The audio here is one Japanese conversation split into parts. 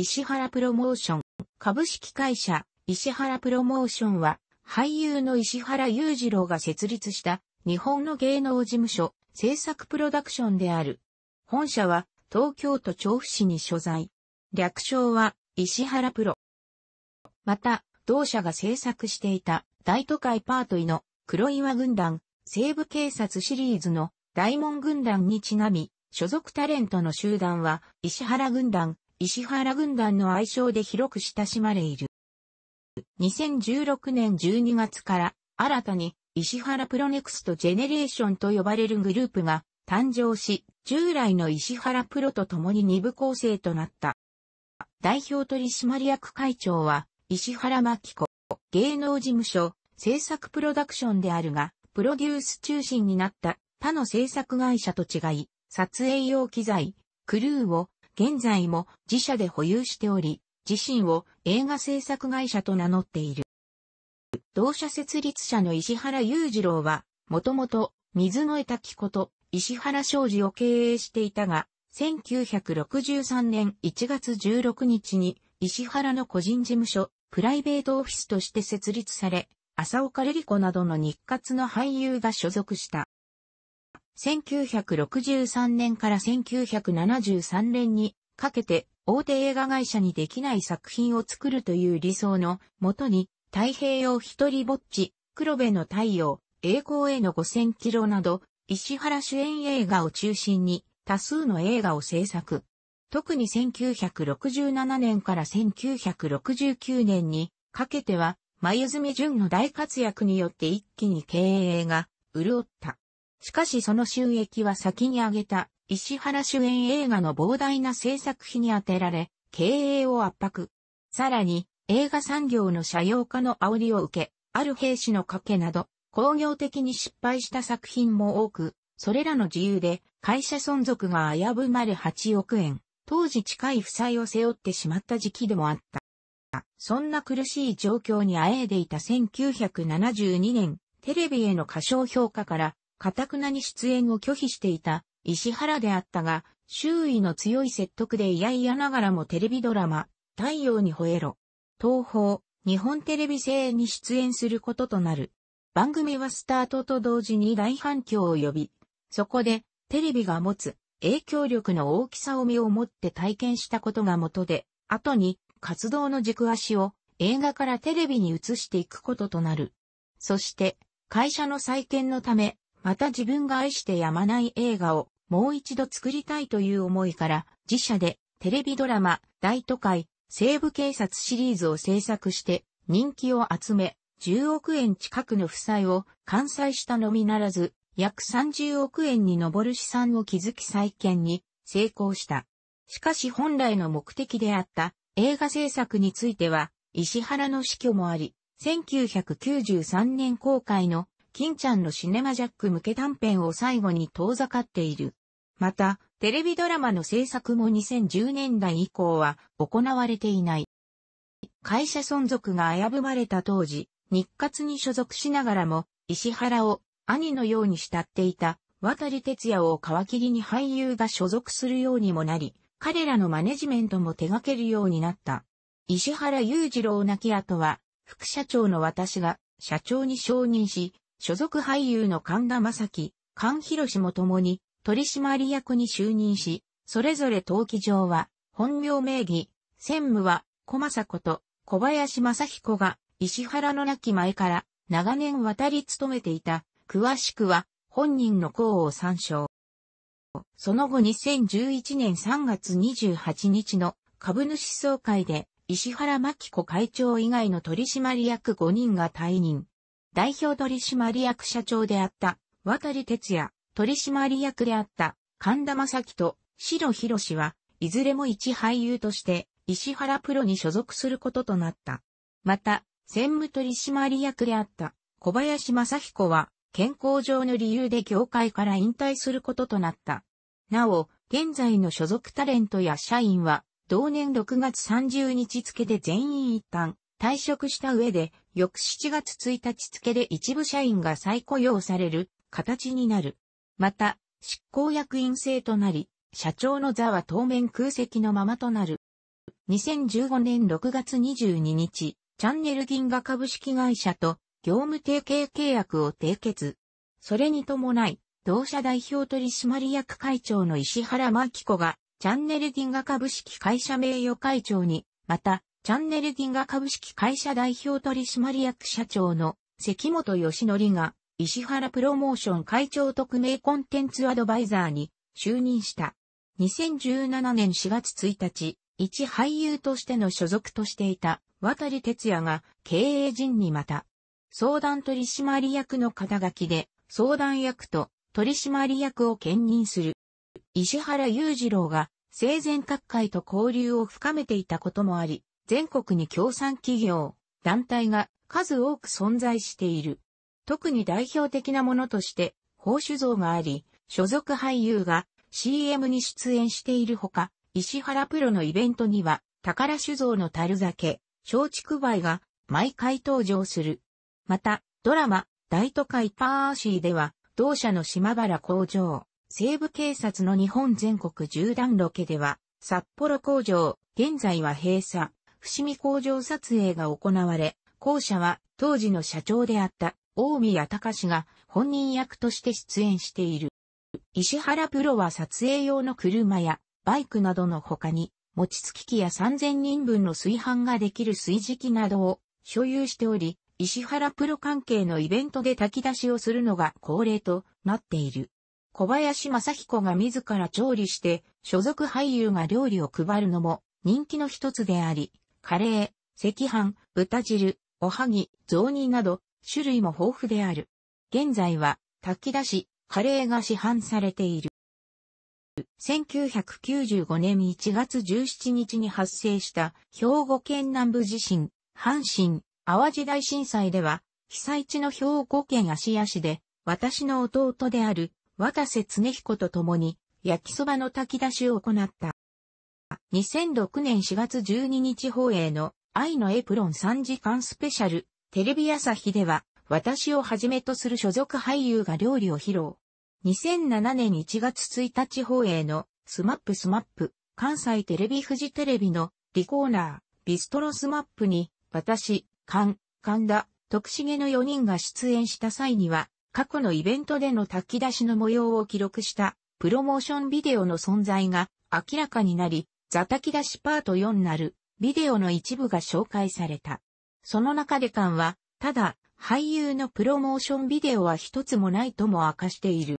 石原プロモーション。株式会社、石原プロモーションは、俳優の石原裕次郎が設立した日本の芸能事務所、制作プロダクションである。本社は東京都調布市に所在。略称は石原プロ。また、同社が制作していた大都会パートイの黒岩軍団、西部警察シリーズの大門軍団にちなみ、所属タレントの集団は石原軍団、石原軍団の愛称で広く親しまれいる。2016年12月から新たに石原プロネクストジェネレーションと呼ばれるグループが誕生し、従来の石原プロと共に二部構成となった。代表取締役会長は石原真子。芸能事務所、制作プロダクションであるが、プロデュース中心になった他の制作会社と違い、撮影用機材、クルーを現在も自社で保有しており、自身を映画制作会社と名乗っている。同社設立者の石原裕次郎は、もともと水野枝滝こと石原商事を経営していたが、1963年1月16日に石原の個人事務所、プライベートオフィスとして設立され、朝岡レリ子などの日活の俳優が所属した。1963年から1973年にかけて大手映画会社にできない作品を作るという理想のもとに太平洋一人ぼっち、黒部の太陽、栄光への5000キロなど石原主演映画を中心に多数の映画を制作。特に1967年から1969年にかけては、前泉淳の大活躍によって一気に経営が潤った。しかしその収益は先に挙げた石原主演映画の膨大な制作費に充てられ、経営を圧迫。さらに、映画産業の社用化の煽りを受け、ある兵士の賭けなど、工業的に失敗した作品も多く、それらの自由で会社存続が危ぶまれ8億円、当時近い負債を背負ってしまった時期でもあった。そんな苦しい状況にあえいでいた1972年、テレビへの過小評価からかたくなに出演を拒否していた石原であったが、周囲の強い説得で嫌々ながらもテレビドラマ、太陽に吠えろ、東宝、日本テレビ制に出演することとなる。番組はスタートと同時に大反響を呼び、そこでテレビが持つ影響力の大きさを身をもって体験したことが元で、後に活動の軸足を映画からテレビに移していくこととなる。そして、会社の再建のため、また自分が愛してやまない映画をもう一度作りたいという思いから自社でテレビドラマ大都会西部警察シリーズを制作して人気を集め10億円近くの負債を完済したのみならず約30億円に上る資産を築き再建に成功した。しかし本来の目的であった映画制作については石原の死去もあり1993年公開の金ちゃんのシネマジャック向け短編を最後に遠ざかっている。また、テレビドラマの制作も2010年代以降は行われていない。会社存続が危ぶまれた当時、日活に所属しながらも、石原を兄のように慕っていた渡哲也を皮切りに俳優が所属するようにもなり、彼らのマネジメントも手掛けるようになった。石原裕次郎亡き後は、副社長の私が社長に承認し、所属俳優の神田正輝、菅博士も共に取締役に就任し、それぞれ登記上は本名名義、専務は小政子と小林正彦が石原の亡き前から長年渡り務めていた、詳しくは本人の功を参照。その後2011年3月28日の株主総会で石原真子会長以外の取締役5人が退任。代表取締役社長であった、渡哲也、取締役であった、神田正輝と、白博氏は、いずれも一俳優として、石原プロに所属することとなった。また、専務取締役であった、小林正彦は、健康上の理由で業界から引退することとなった。なお、現在の所属タレントや社員は、同年6月30日付で全員一旦、退職した上で、翌7月1日付で一部社員が再雇用される形になる。また、執行役員制となり、社長の座は当面空席のままとなる。2015年6月22日、チャンネル銀河株式会社と業務提携契約を締結。それに伴い、同社代表取締役会長の石原真紀子が、チャンネル銀河株式会社名誉会長に、また、チャンネル銀河株式会社代表取締役社長の関本義則が、石原プロモーション会長特命コンテンツアドバイザーに就任した。2017年4月1日、一俳優としての所属としていた渡哲也が経営陣にまた、相談取締役の肩書きで相談役と取締役を兼任する。石原裕次郎が生前各界と交流を深めていたこともあり、全国に共産企業、団体が数多く存在している。特に代表的なものとして、宝酒造があり、所属俳優が CM に出演しているほか、石原プロのイベントには、宝酒造の樽酒、松竹梅が毎回登場する。また、ドラマ、大都会パーシーでは、同社の島原工場、西部警察の日本全国縦断ロケでは、札幌工場、現在は閉鎖、伏見工場撮影が行われ、校舎は当時の社長であった大宮隆が本人役として出演している。石原プロは撮影用の車やバイクなどの他に、餅つき機や3000人分の炊飯ができる炊事機などを所有しており、石原プロ関係のイベントで炊き出しをするのが恒例となっている。小林正彦が自ら調理して、所属俳優が料理を配るのも人気の一つであり、カレー、赤飯、豚汁、おはぎ、雑煮など、種類も豊富である。現在は、炊き出し、カレーが市販されている。1995年1月17日に発生した兵庫県南部地震、阪神、淡路大震災では、被災地の兵庫県芦屋市で、私の弟である、渡瀬恒彦と共に、焼きそばの炊き出しを行った。2006年4月12日放映の愛のエプロン3時間スペシャル、テレビ朝日では、私をはじめとする所属俳優が料理を披露。2007年1月1日放映のスマップスマップ、関西テレビ富士テレビのリコーナー、ビストロスマップに、私、カンダ、徳重の4人が出演した際には、過去のイベントでの炊き出しの模様を記録した、プロモーションビデオの存在が明らかになり、ザタキ出しパート4なる、ビデオの一部が紹介された。その中でカンは、ただ、俳優のプロモーションビデオは一つもないとも明かしている。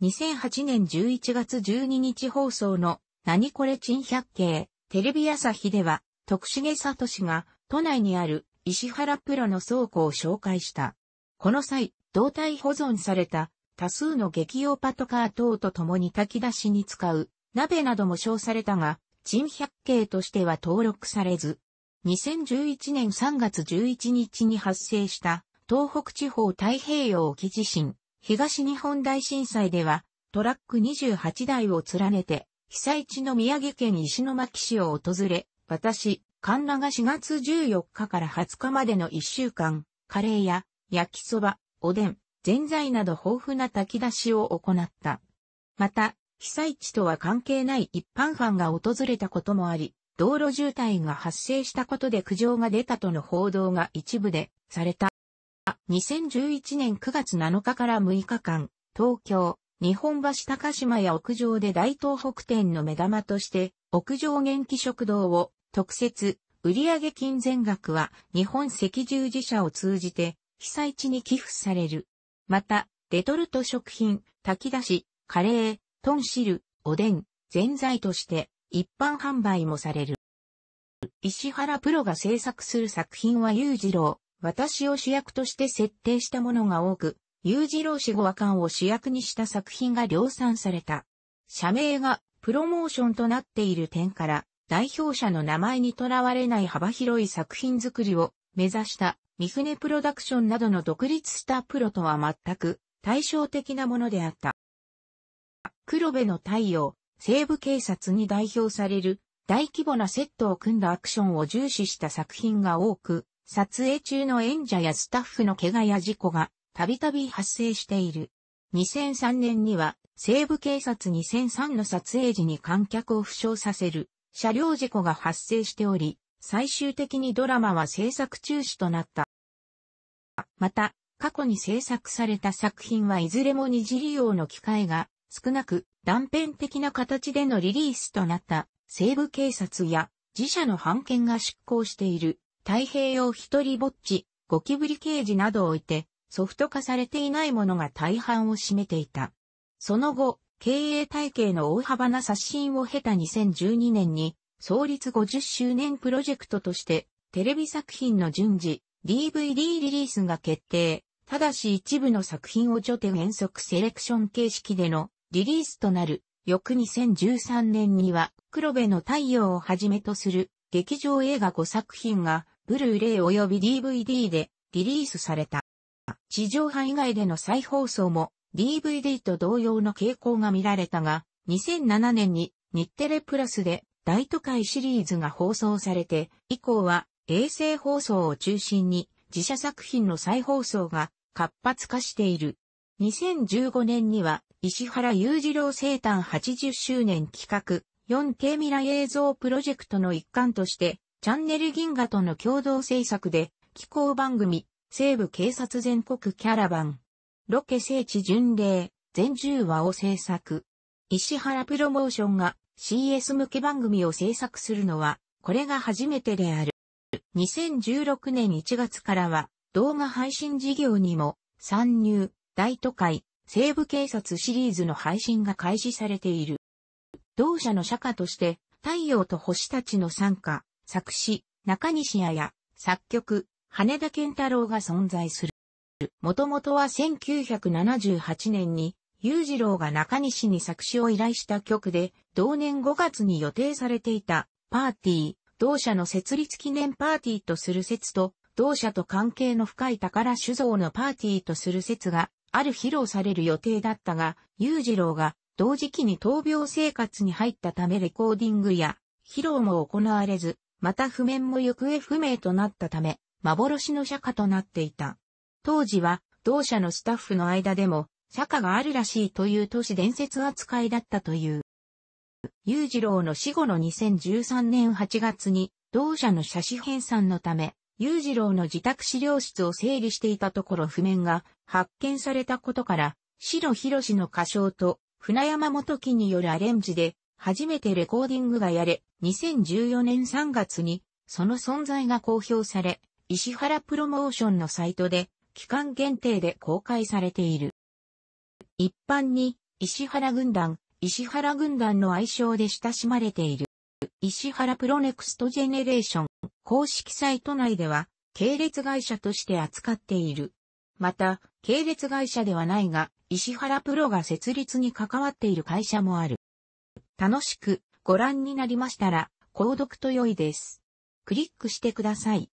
2008年11月12日放送の、何これ珍百景、テレビ朝日では、徳重里氏が、都内にある、石原プロの倉庫を紹介した。この際、胴体保存された、多数の劇用パトカー等と共に炊き出しに使う、鍋なども称されたが、珍百景としては登録されず、2011年3月11日に発生した東北地方太平洋沖地震、東日本大震災ではトラック28台を連ねて被災地の宮城県石巻市を訪れ、私、神田が4月14日から20日までの1週間、カレーや焼きそば、おでん、ぜんざいなど豊富な炊き出しを行った。また、被災地とは関係ない一般ファンが訪れたこともあり、道路渋滞が発生したことで苦情が出たとの報道が一部でされた。2011年9月7日から6日間、東京、日本橋高島や屋上で大東北店の目玉として、屋上元気食堂を特設、売上金全額は日本赤十字社を通じて被災地に寄付される。また、レトルト食品、炊き出し、カレー、豚汁、おでん、ぜんざいとして一般販売もされる。石原プロが制作する作品は裕次郎、私を主役として設定したものが多く、裕次郎氏五和館を主役にした作品が量産された。社名がプロモーションとなっている点から、代表者の名前にとらわれない幅広い作品作りを目指した三船プロダクションなどの独立したプロとは全く対照的なものであった。黒部の太陽、西部警察に代表される大規模なセットを組んだアクションを重視した作品が多く、撮影中の演者やスタッフの怪我や事故がたびたび発生している。2003年には西部警察2003の撮影時に観客を負傷させる車両事故が発生しており、最終的にドラマは制作中止となった。また、過去に制作された作品はいずれも二次利用の機会が少なく断片的な形でのリリースとなった西部警察や自社の判件が執行している太平洋一人ぼっち、ゴキブリ刑事などを置いてソフト化されていないものが大半を占めていた。その後、経営体系の大幅な刷新を経た2012年に創立50周年プロジェクトとしてテレビ作品の順次 DVD リリースが決定。ただし一部の作品を除て原則セレクション形式でのリリースとなる翌2013年には黒部の太陽をはじめとする劇場映画5作品がブルーレイ及び DVD でリリースされた。地上波以外での再放送も DVD と同様の傾向が見られたが、2007年に日テレプラスで大都会シリーズが放送されて、以降は衛星放送を中心に自社作品の再放送が活発化している。2015年には石原裕次郎生誕80周年企画、4K 未来映像プロジェクトの一環として、チャンネル銀河との共同制作で、気候番組、西部警察全国キャラバン、ロケ聖地巡礼、全10話を制作。石原プロモーションが CS 向け番組を制作するのは、これが初めてである。2016年1月からは、動画配信事業にも参入、大都会、西部警察シリーズの配信が開始されている。同社の社歌として、太陽と星たちの参加、作詞、中西彩、作曲、羽田健太郎が存在する。もともとは1978年に、裕次郎が中西に作詞を依頼した曲で、同年5月に予定されていた、パーティー、同社の設立記念パーティーとする説と、同社と関係の深い宝酒造のパーティーとする説がある披露される予定だったが、裕次郎が同時期に闘病生活に入ったためレコーディングや披露も行われず、また譜面も行方不明となったため、幻の釈迦となっていた。当時は同社のスタッフの間でも釈迦があるらしいという都市伝説扱いだったという。裕次郎の死後の2013年8月に同社の写真編纂のため裕次郎の自宅資料室を整理していたところ譜面が発見されたことから、白広の歌唱と船山元樹によるアレンジで、初めてレコーディングがやれ、2014年3月に、その存在が公表され、石原プロモーションのサイトで、期間限定で公開されている。一般に、石原軍団、石原軍団の愛称で親しまれている。石原プロネクストジェネレーション、公式サイト内では、系列会社として扱っている。また、系列会社ではないが、石原プロが設立に関わっている会社もある。楽しくご覧になりましたら、購読と良いです。クリックしてください。